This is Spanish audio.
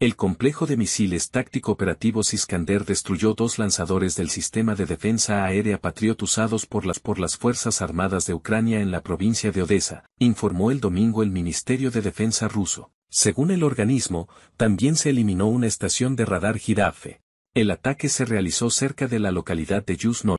El complejo de misiles táctico-operativos Iskander destruyó dos lanzadores del sistema de defensa aérea Patriot usados por las, por las Fuerzas Armadas de Ucrania en la provincia de Odessa, informó el domingo el Ministerio de Defensa ruso. Según el organismo, también se eliminó una estación de radar Giraffe. El ataque se realizó cerca de la localidad de Yuzno.